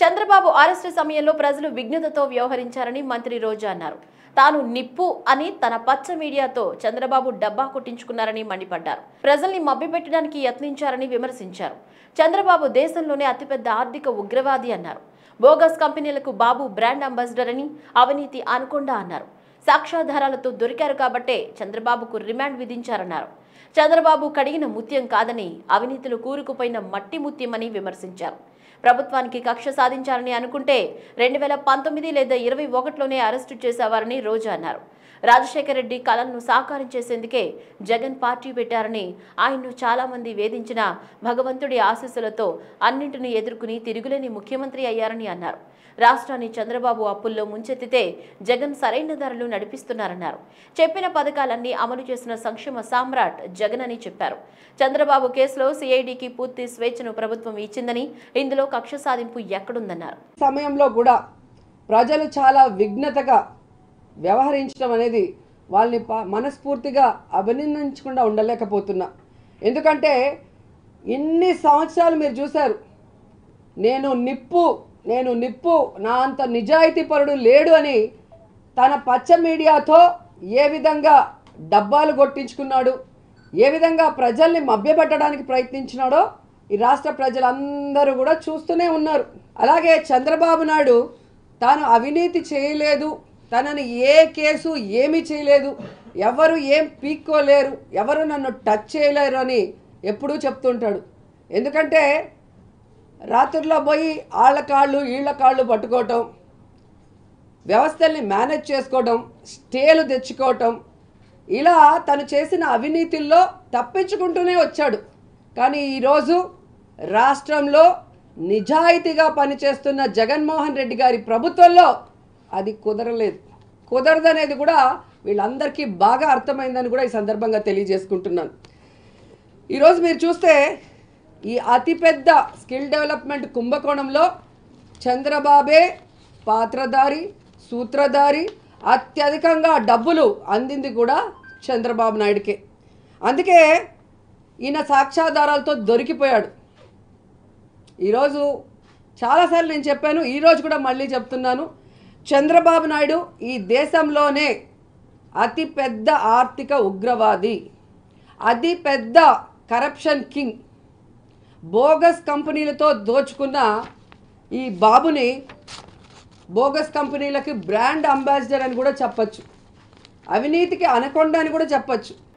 Chandrababu arrest సమయంలో ప్రజలు విఘ్నతతో వ్యవహరించారని మంత్రి రోజా అన్నారు తాను నిప్పు అని తన పచ్చ మీడియాతో చంద్రబాబు డబ్బా కొట్టించుకున్నారని మండిపడ్డారు ప్రజల్ని మభ్యపెట్టడానికి యత్నించారని విమర్శించారు చంద్రబాబు దేశంలోనే అతిపెద్ద ఆర్థిక ఉగ్రవాది అన్నారు బోగస్ కంపెనీలకు బాబు బ్రాండ్ అంబాసిడర్ అని అవినీతి అనుకొండ అన్నారు సాక్ష్యాధారాలతో దొరికారు కాబట్టే చంద్రబాబుకు రిమాండ్ విధించారన్నారు చంద్రబాబు కడిగిన ముత్యం కాదని అవినీతులు కూరుకుపోయిన మట్టి ముత్యమని విమర్శించారు ప్రభుత్వానికి కక్ష సాధించాలని అనుకుంటే రెండు వేల పంతొమ్మిది లేదా ఇరవై ఒకటిలోనే అరెస్టు చేసేవారని రోజా అన్నారు రాజశేఖర రెడ్డి కలను సాకారం చేసేందుకే జగన్ పార్టీ పెట్టారని ఆయన్ను చాలామంది వేధించిన భగవంతుడి ఆశీస్సులతో అన్నింటినీ ఎదుర్కొని తిరుగులేని ముఖ్యమంత్రి అయ్యారని అన్నారు రాష్ట్రాన్ని చంద్రబాబు అప్పుల్లో ముంచెత్తితే జగన్ సరైన ధరలు నడిపిస్తున్నారన్నారు చెప్పిన పథకాలన్నీ అమలు చేసిన సంక్షేమ సామ్రాట్ జగన్ అని చెప్పారు చంద్రబాబు కేసులో సిఐడికి పూర్తి స్వేచ్ఛను ప్రభుత్వం ఇచ్చిందని ఇందులో కక్ష సాధింపు ఎక్కడుందన్నారు సమయంలో కూడా ప్రజలు చాలా విఘ్నతగా వ్యవహరించడం అనేది వాళ్ళని మనస్ఫూర్తిగా అభినందించకుండా ఉండలేకపోతున్నా ఎందుకంటే ఇన్ని సంవత్సరాలు మీరు చూశారు నేను నిప్పు నేను నిప్పు నా అంత నిజాయితీ పరుడు లేడు అని తన పచ్చ మీడియాతో ఏ విధంగా డబ్బాలు కొట్టించుకున్నాడు ఏ విధంగా ప్రజల్ని మభ్యపెట్టడానికి ప్రయత్నించినాడో ఈ రాష్ట్ర ప్రజలందరూ కూడా చూస్తూనే ఉన్నారు అలాగే చంద్రబాబు నాయుడు తాను అవినీతి చేయలేదు తనను ఏ కేసు ఏమి చేయలేదు ఎవరు ఏం పీక్కోలేరు ఎవరు నన్ను టచ్ చేయలేరు అని ఎప్పుడూ చెప్తుంటాడు ఎందుకంటే రాత్రుల్లో పోయి ఆళ్ళ కాళ్ళు ఈళ్ళ కాళ్ళు పట్టుకోవటం వ్యవస్థల్ని మేనేజ్ చేసుకోవటం స్టేలు తెచ్చుకోవటం ఇలా తను చేసిన అవినీతిల్లో తప్పించుకుంటూనే వచ్చాడు కానీ ఈరోజు రాష్ట్రంలో నిజాయితీగా పనిచేస్తున్న జగన్మోహన్ రెడ్డి గారి ప్రభుత్వంలో అది కుదరలేదు కుదరదనేది కూడా వీళ్ళందరికీ బాగా అర్థమైందని కూడా ఈ సందర్భంగా తెలియజేసుకుంటున్నాను ఈరోజు మీరు చూస్తే ఈ అతిపెద్ద స్కిల్ డెవలప్మెంట్ కుంభకోణంలో చంద్రబాబే పాత్రధారి సూత్రధారి అత్యధికంగా డబ్బులు అందింది కూడా చంద్రబాబు నాయుడికే అందుకే ఈయన సాక్ష్యాధారాలతో దొరికిపోయాడు ఈరోజు చాలాసార్లు నేను చెప్పాను ఈరోజు కూడా మళ్ళీ చెప్తున్నాను చంద్రబాబు నాయుడు ఈ దేశంలోనే అతిపెద్ద ఆర్థిక ఉగ్రవాది అతిపెద్ద కరప్షన్ కింగ్ బోగస్ కంపెనీలతో దోచుకున్న ఈ బాబుని బోగస్ కంపెనీలకి బ్రాండ్ అంబాసిడర్ అని కూడా చెప్పచ్చు అవినీతికి అనకొండ అని కూడా చెప్పచ్చు